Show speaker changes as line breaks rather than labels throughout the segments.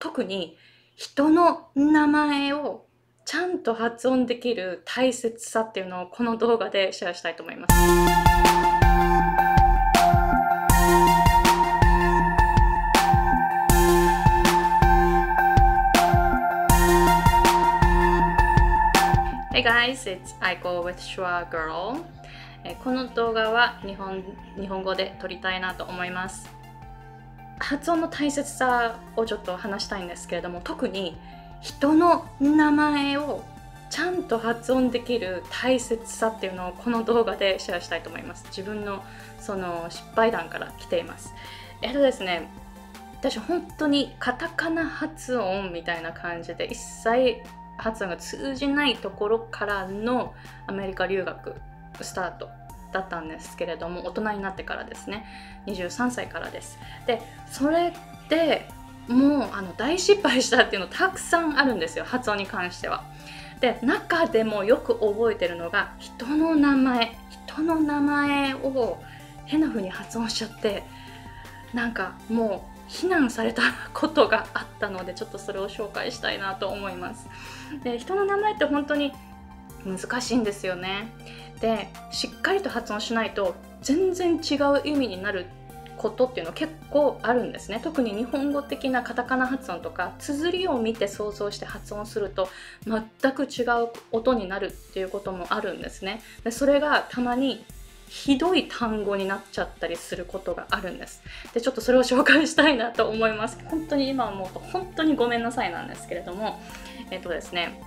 特に人の名前をちゃんと発音できる大切さっていうのをこの動画でシェアしたいと思います。Hey guys, it's Aiko with Shua Girl. この動画は日本日本語で撮りたいなと思います。発音の大切さをちょっと話したいんですけれども特に人の名前をちゃんと発音できる大切さっていうのをこの動画でシェアしたいと思います自分のその失敗談から来ていますえっとですね私本当にカタカナ発音みたいな感じで一切発音が通じないところからのアメリカ留学スタートだったんですけれども大人になってからですね23歳からですでそれでもうあの大失敗したっていうのたくさんあるんですよ発音に関してはで中でもよく覚えてるのが人の名前人の名前を変な風に発音しちゃってなんかもう非難されたことがあったのでちょっとそれを紹介したいなと思いますで人の名前って本当に難しいんですよねでしっかりと発音しないと全然違う意味になることっていうの結構あるんですね特に日本語的なカタカナ発音とか綴りを見て想像して発音すると全く違う音になるっていうこともあるんですねでそれがたまにひどい単語になっちゃったりすることがあるんですでちょっとそれを紹介したいなと思います本当に今思うと本当にごめんなさいなんですけれどもえっとですね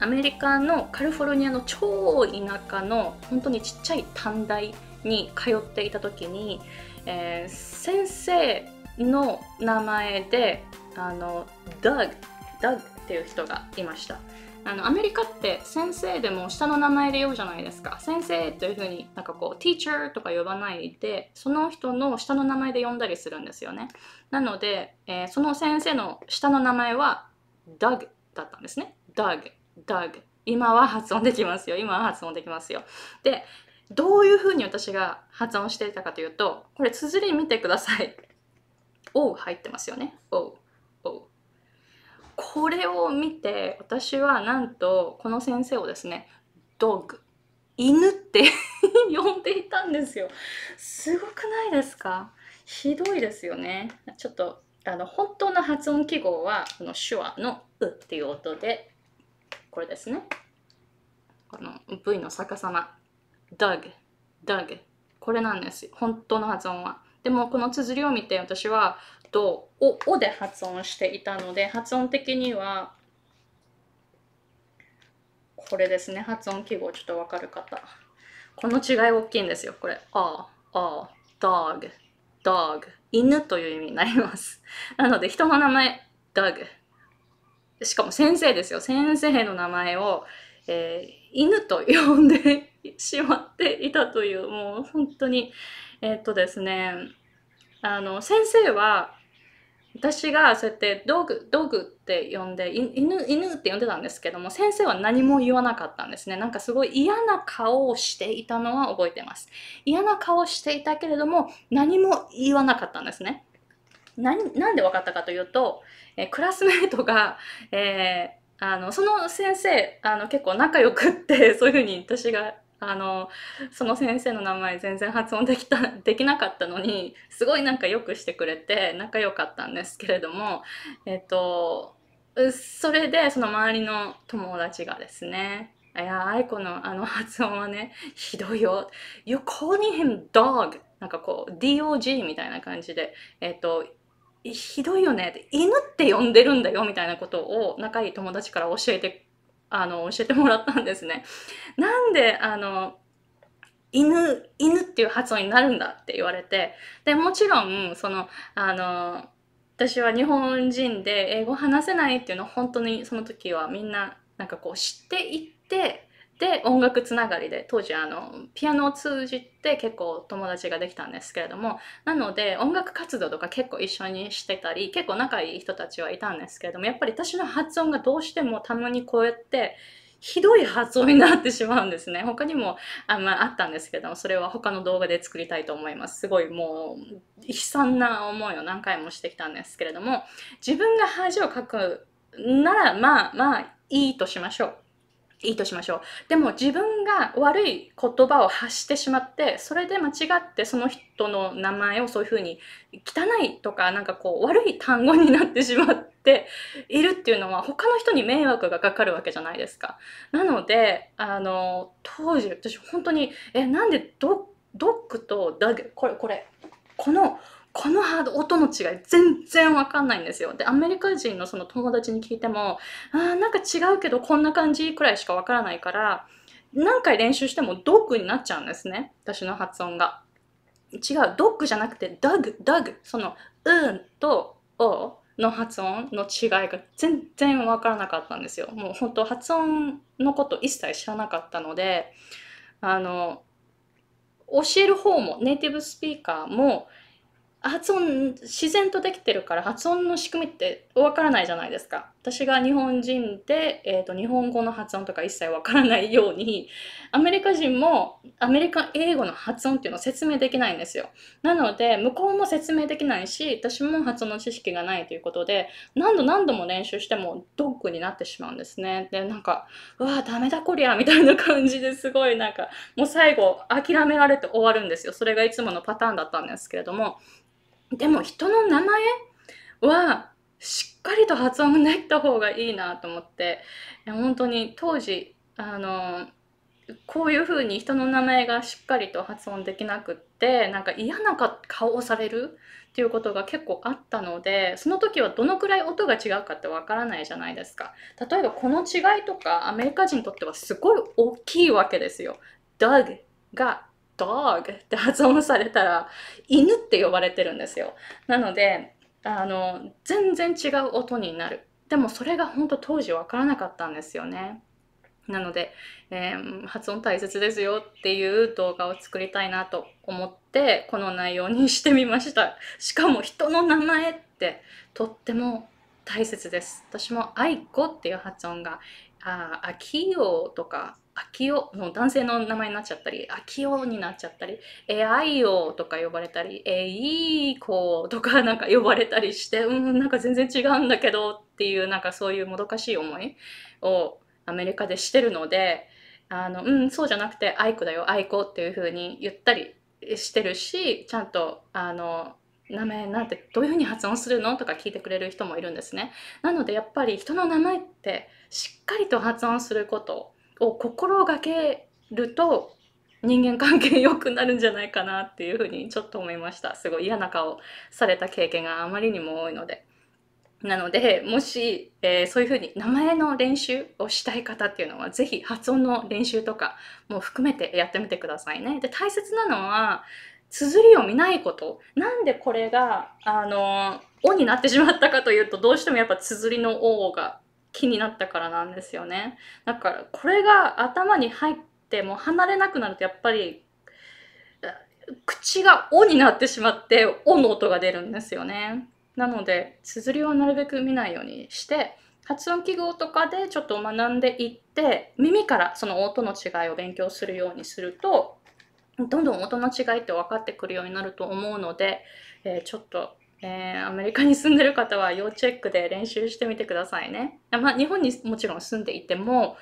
アメリカのカリフォルニアの超田舎の本当にちっちゃい短大に通っていた時に、えー、先生の名前であのダグダグっていう人がいましたあのアメリカって先生でも下の名前で呼ぶじゃないですか先生というふうになんかこう teacher とか呼ばないでその人の下の名前で呼んだりするんですよねなので、えー、その先生の下の名前はダグだったんですねダグ dug 今は発音できますよ今は発音できますよでどういうふうに私が発音していたかというとこれ綴り見てください O 入ってますよね O, o これを見て私はなんとこの先生をですねドッグ犬って 呼んでいたんですよすごくないですかひどいですよねちょっとあの本当の発音記号はこの手話の「う」っていう音でこれですね。この V の逆さま。dug, dug。これなんです。本当の発音は。でもこの綴りを見て私はどうおおで発音していたので発音的にはこれですね発音記号ちょっとわかる方この違い大きいんですよこれああ dog dog 犬という意味になりますなので人の名前 dog しかも先生ですよ先生の名前を、えー、犬と呼んでしまっていたというもう本当にえー、っとですねあの先生は私がそうやって道具道具って呼んで犬犬って呼んでたんですけども先生は何も言わなかったんですねなんかすごい嫌な顔をしていたのは覚えてます嫌な顔をしていたけれども何も言わなかったんですね何なんで分かったかというと、えー、クラスメートが、えー、あのその先生あの結構仲良くって そういうふうに私があのその先生の名前全然発音できたできなかったのにすごいなんかよくしてくれて仲良かったんですけれども、えっ、ー、とそれでその周りの友達がですねいや愛子のあの発音はねひどいよ You calling him dog なんかこう DOG みたいな感じでえっ、ー、とひどいよねって犬って呼んでるんだよみたいなことを仲いい友達から教えてあの教えてもらったんですね。なんであの犬犬っていう発音になるんだって言われてでもちろんそのあの私は日本人で英語話せないっていうのを本当にその時はみんななんかこう知っていってで音楽つながりで当時あのピアノを通じて結構友達ができたんですけれどもなので音楽活動とか結構一緒にしてたり結構仲いい人たちはいたんですけれどもやっぱり私の発音がどうしてもたまにこうやってひどい発音になってしまうんですね他にもあ,、まあ、あったんですけどもそれは他の動画で作りたいと思いますすごいもう悲惨な思いを何回もしてきたんですけれども自分が恥をかくならまあまあいいとしましょう。いいとしましょう。でも自分が悪い言葉を発してしまって、それで間違ってその人の名前をそういうふうに汚いとかなんかこう悪い単語になってしまっているっていうのは他の人に迷惑がかかるわけじゃないですか。なので、あの、当時私本当に、え、なんでドックとダグ、これこれ、このこのハード、音の違い全然わかんないんですよ。で、アメリカ人のその友達に聞いても、あーなんか違うけどこんな感じくらいしかわからないから、何回練習してもドッグになっちゃうんですね。私の発音が。違う、ドッグじゃなくてダグ、ダグ。その、うんと、おの発音の違いが全然わからなかったんですよ。もう本当発音のこと一切知らなかったので、あの、教える方もネイティブスピーカーも発音自然とできてるから発音の仕組みってわからないじゃないですか私が日本人で、えーと、日本語の発音とか一切わからないようにアメリカ人もアメリカ英語の発音っていうのを説明できないんですよなので向こうも説明できないし私も発音の知識がないということで何度何度も練習してもドッグになってしまうんですねでなんかうわダメだこりゃみたいな感じですごいなんかもう最後諦められて終わるんですよそれがいつものパターンだったんですけれどもでも人の名前はしっかりと発音できた方がいいなと思って本当に当時あのこういうふうに人の名前がしっかりと発音できなくってなんか嫌な顔をされるっていうことが結構あったのでその時はどのくらい音が違うかってわからないじゃないですか例えばこの違いとかアメリカ人にとってはすごい大きいわけですよ。Dog が Dog って発音されたら犬って呼ばれてるんですよなのであの全然違う音になるでもそれが本当当時分からなかったんですよねなので、えー、発音大切ですよっていう動画を作りたいなと思ってこの内容にしてみましたしかも人の名前ってとっても大切です私も「愛子」っていう発音がああきとか秋きの男性の名前になっちゃったりあきになっちゃったりえあいとか呼ばれたりえいい子とか なんか呼ばれたりしてうんなんか全然違うんだけどっていうなんかそういうもどかしい思いをアメリカでしてるのであのうんそうじゃなくて愛子だよ愛子っていう風に言ったりしてるしちゃんとあの名前なんてどういうふうに発音するのとか聞いてくれる人もいるんですね。なのでやっぱり人の名前ってしっかりと発音することを心がけると人間関係良くなるんじゃないかなっていうふうにちょっと思いました。すごい嫌な顔された経験があまりにも多いので。なのでもし、えー、そういうふうに名前の練習をしたい方っていうのは是非発音の練習とかも含めてやってみてくださいね。で大切なのは綴りを見ないことなんでこれがあの「お」になってしまったかというとどうしてもやっぱ綴りの「お」が気になったからなんですよねだからこれが頭に入っても離れなくなるとやっぱり口が「お」になってしまって「お」の音が出るんですよねなので綴りはなるべく見ないようにして発音記号とかでちょっと学んでいって耳からその音の違いを勉強するようにするとどんどん音の違いって分かってくるようになると思うので、えー、ちょっと、えー、アメリカに住んでる方は要チェックで練習してみてくださいね。まあ、日本にもちろん住んでいても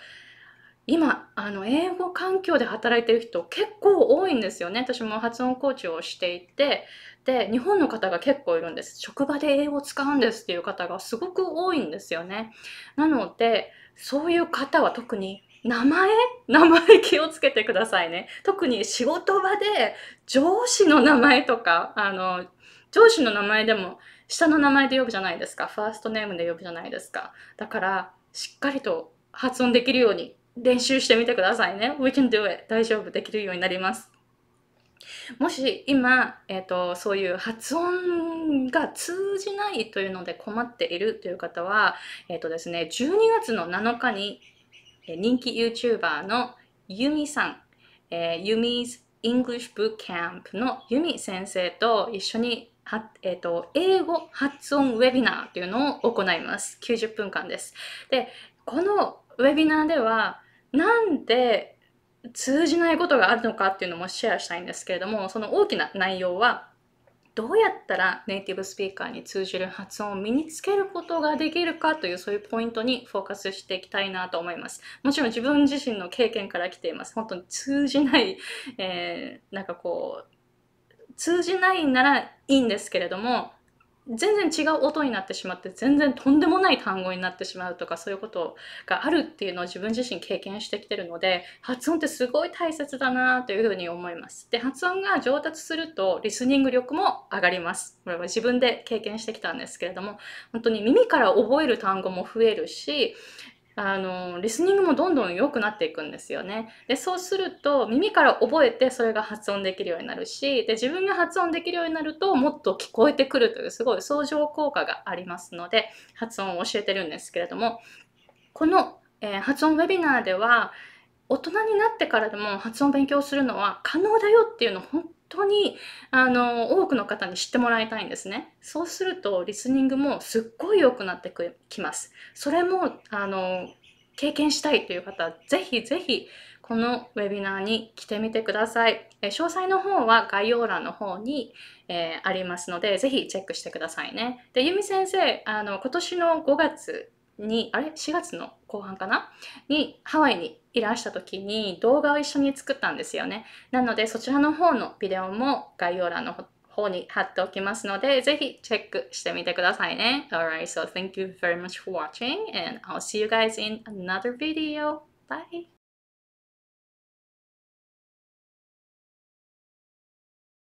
今あの英語環境で働いてる人結構多いんですよね私も発音コーチをしていてで日本の方が結構いるんです職場で英語を使うんですっていう方がすごく多いんですよねなのでそういう方は特に名前名前気をつけてくださいね。特に仕事場で上司の名前とか、あの、上司の名前でも下の名前で呼ぶじゃないですか。ファーストネームで呼ぶじゃないですか。だから、しっかりと発音できるように練習してみてくださいね。We can do it. 大丈夫。できるようになります。もし今、えーと、そういう発音が通じないというので困っているという方は、えーとですね、12月の7日に人気 YouTuber のユミさん、えー、ユミ 's English Bootcamp のユミ先生と一緒には、えーと、英語発音ウェビナーというのを行います。90分間です。で、このウェビナーでは、なんで通じないことがあるのかっていうのもシェアしたいんですけれども、その大きな内容は、どうやったらネイティブスピーカーに通じる発音を身につけることができるかというそういうポイントにフォーカスしていきたいなと思います。もちろん自分自身の経験から来ています。本当に通じない、えー、なんかこう、通じないならいいんですけれども、全然違う音になってしまって全然とんでもない単語になってしまうとかそういうことがあるっていうのを自分自身経験してきてるので発音ってすごい大切だなというふうに思います。で発音が上達するとリスニング力も上がります。これは自分で経験してきたんですけれども本当に耳から覚える単語も増えるし、あのリスニングもどんどん良くなっていくんですよね。でそうすると耳から覚えてそれが発音できるようになるしで自分が発音できるようになるともっと聞こえてくるというすごい相乗効果がありますので発音を教えてるんですけれどもこの、えー、発音ウェビナーでは大人になってからでも発音を勉強するのは可能だよっていうのを本当にあの多くの方に知ってもらいたいんですね。そうするとリスニングもすっごい良くなってきます。それもあの経験したいという方はぜひぜひこのウェビナーに来てみてください。え詳細の方は概要欄の方に、えー、ありますので、ぜひチェックしてくださいね。で、ゆみ先生、あの、今年の5月に、あれ ?4 月の後半かなにハワイにいらした時に動画を一緒に作ったんですよね。なのでそちらの方のビデオも概要欄の方に貼っておきますので、ぜひチェックしてみてくださいね。Alright, so thank you very much for watching and I'll see you guys in another video. Bye!